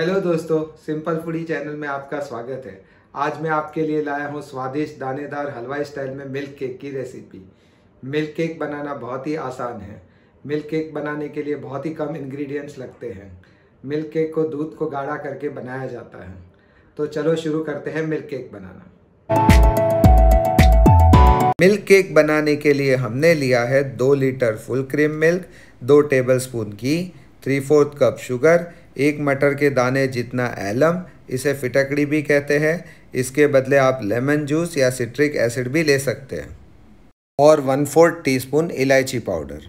hello दोस्तों simple foodie channel में आपका स्वागत है आज मैं आपके लिए लाया हूँ स्वादिष्ट दानेदार हलवाई स्टाइल में मिल्क केक की रेसिपी मिल्क केक बनाना बहुत ही आसान है मिल्क केक बनाने के लिए बहुत ही कम इंग्रेडिएंट्स लगते हैं मिल्क केक को दूध को गाढ़ा करके बनाया जाता है तो चलो शुरू करते हैं मिल्क केक बनाना मिल्क केक बनाने के लिए हमने लिया है दो लीटर फुल क्रीम मिल्क दो टेबल स्पून घी थ्री फोर्थ कप शुगर एक मटर के दाने जितना एलम इसे फिटकड़ी भी कहते हैं इसके बदले आप लेमन जूस या सिट्रिक एसिड भी ले सकते हैं और वन फोर्थ टीस्पून इलायची पाउडर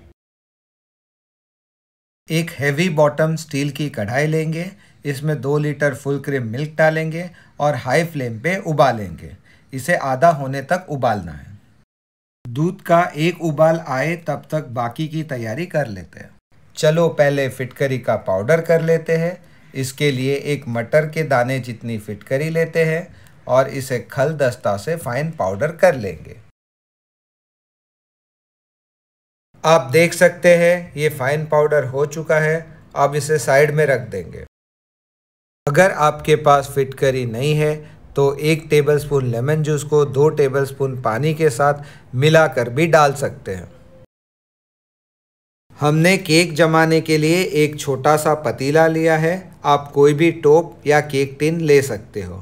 एक हैवी बॉटम स्टील की कढ़ाई लेंगे इसमें दो लीटर फुल क्रीम मिल्क डालेंगे और हाई फ्लेम पे उबालेंगे इसे आधा होने तक उबालना है दूध का एक उबाल आए तब तक बाकी की तैयारी कर लेते हैं चलो पहले फिटकरी का पाउडर कर लेते हैं इसके लिए एक मटर के दाने जितनी फिटकरी लेते हैं और इसे खल दस्ता से फाइन पाउडर कर लेंगे आप देख सकते हैं ये फाइन पाउडर हो चुका है आप इसे साइड में रख देंगे अगर आपके पास फिटकरी नहीं है तो एक टेबलस्पून लेमन जूस को दो टेबलस्पून पानी के साथ मिलाकर भी डाल सकते हैं हमने केक जमाने के लिए एक छोटा सा पतीला लिया है आप कोई भी टोप या केक टिन ले सकते हो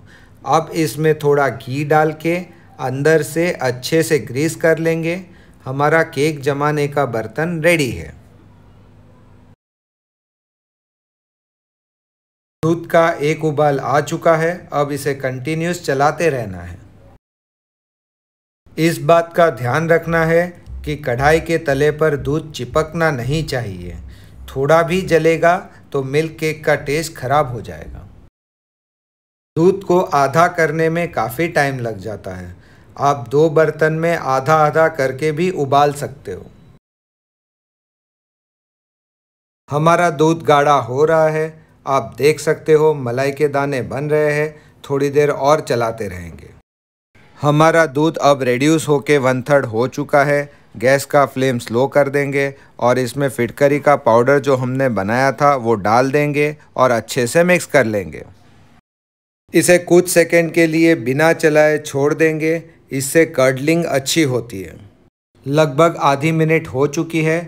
अब इसमें थोड़ा घी डाल के अंदर से अच्छे से ग्रीस कर लेंगे हमारा केक जमाने का बर्तन रेडी है दूध का एक उबाल आ चुका है अब इसे कंटिन्यूस चलाते रहना है इस बात का ध्यान रखना है कि कढ़ाई के तले पर दूध चिपकना नहीं चाहिए थोड़ा भी जलेगा तो मिल्क केक का टेस्ट खराब हो जाएगा दूध को आधा करने में काफ़ी टाइम लग जाता है आप दो बर्तन में आधा आधा करके भी उबाल सकते हो हमारा दूध गाढ़ा हो रहा है आप देख सकते हो मलाई के दाने बन रहे हैं थोड़ी देर और चलाते रहेंगे हमारा दूध अब रेड्यूस होके वन थर्ड हो चुका है गैस का फ्लेम स्लो कर देंगे और इसमें फिटकरी का पाउडर जो हमने बनाया था वो डाल देंगे और अच्छे से मिक्स कर लेंगे इसे कुछ सेकंड के लिए बिना चलाए छोड़ देंगे इससे कर्डलिंग अच्छी होती है लगभग आधी मिनट हो चुकी है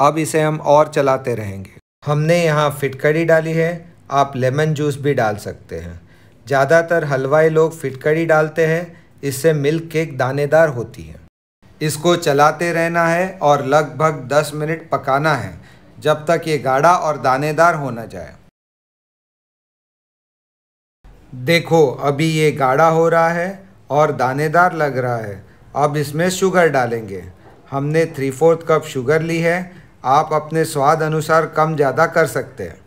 अब इसे हम और चलाते रहेंगे हमने यहाँ फिटकड़ी डाली है आप लेमन जूस भी डाल सकते हैं ज़्यादातर हलवाई लोग फिटकड़ी डालते हैं इससे मिल्क केक दानेदार होती है इसको चलाते रहना है और लगभग 10 मिनट पकाना है जब तक ये गाढ़ा और दानेदार हो ना जाए देखो अभी ये गाढ़ा हो रहा है और दानेदार लग रहा है अब इसमें शुगर डालेंगे हमने थ्री फोर्थ कप शुगर ली है आप अपने स्वाद अनुसार कम ज़्यादा कर सकते हैं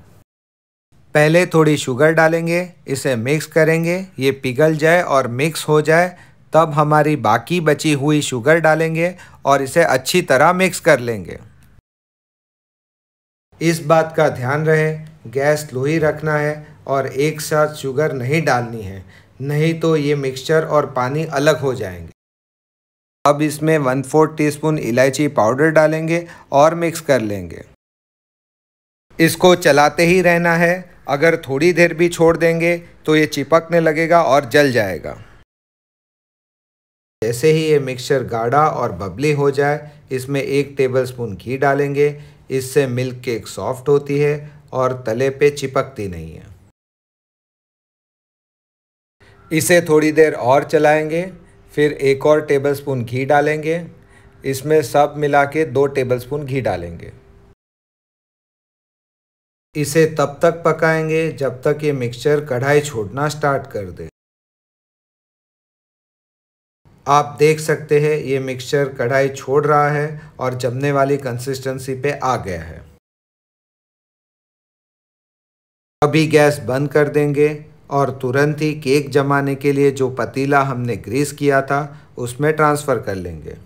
पहले थोड़ी शुगर डालेंगे इसे मिक्स करेंगे ये पिघल जाए और मिक्स हो जाए तब हमारी बाकी बची हुई शुगर डालेंगे और इसे अच्छी तरह मिक्स कर लेंगे इस बात का ध्यान रहे गैस लो ही रखना है और एक साथ शुगर नहीं डालनी है नहीं तो ये मिक्सचर और पानी अलग हो जाएंगे अब इसमें वन फोर्थ टी स्पून इलायची पाउडर डालेंगे और मिक्स कर लेंगे इसको चलाते ही रहना है अगर थोड़ी देर भी छोड़ देंगे तो ये चिपकने लगेगा और जल जाएगा जैसे ही ये मिक्सचर गाढ़ा और बबली हो जाए इसमें एक टेबलस्पून घी डालेंगे इससे मिल्क केक सॉफ्ट होती है और तले पे चिपकती नहीं है इसे थोड़ी देर और चलाएंगे फिर एक और टेबलस्पून घी डालेंगे इसमें सब मिला के दो स्पून घी डालेंगे इसे तब तक पकाएंगे जब तक ये मिक्सचर कढ़ाई छोड़ना स्टार्ट कर दे आप देख सकते हैं ये मिक्सचर कढ़ाई छोड़ रहा है और जमने वाली कंसिस्टेंसी पे आ गया है अभी गैस बंद कर देंगे और तुरंत ही केक जमाने के लिए जो पतीला हमने ग्रीस किया था उसमें ट्रांसफ़र कर लेंगे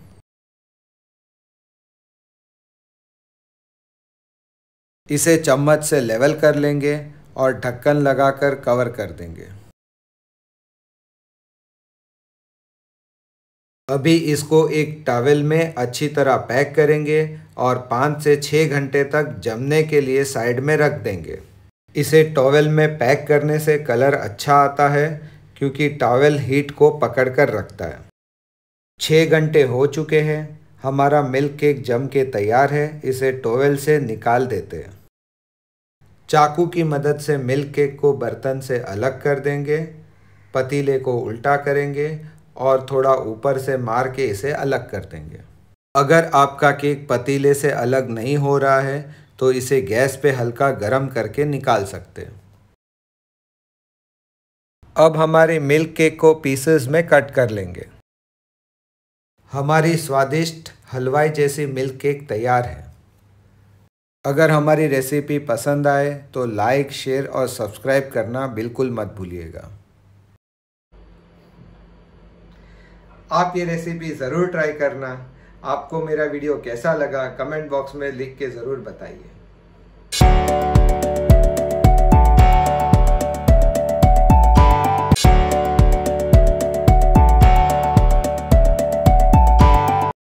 इसे चम्मच से लेवल कर लेंगे और ढक्कन लगाकर कवर कर देंगे अभी इसको एक टावल में अच्छी तरह पैक करेंगे और पाँच से छः घंटे तक जमने के लिए साइड में रख देंगे इसे टॉवल में पैक करने से कलर अच्छा आता है क्योंकि टॉवल हीट को पकड़ कर रखता है छः घंटे हो चुके हैं हमारा मिल्क केक जम के तैयार है इसे टॉवल से निकाल देते हैं चाकू की मदद से मिल्क केक को बर्तन से अलग कर देंगे पतीले को उल्टा करेंगे और थोड़ा ऊपर से मार के इसे अलग कर देंगे अगर आपका केक पतीले से अलग नहीं हो रहा है तो इसे गैस पे हल्का गर्म करके निकाल सकते हैं अब हमारे मिल्क केक को पीसेस में कट कर लेंगे हमारी स्वादिष्ट हलवाई जैसी मिल्क केक तैयार है अगर हमारी रेसिपी पसंद आए तो लाइक शेयर और सब्सक्राइब करना बिल्कुल मत भूलिएगा आप ये रेसिपी ज़रूर ट्राई करना आपको मेरा वीडियो कैसा लगा कमेंट बॉक्स में लिख के ज़रूर बताइए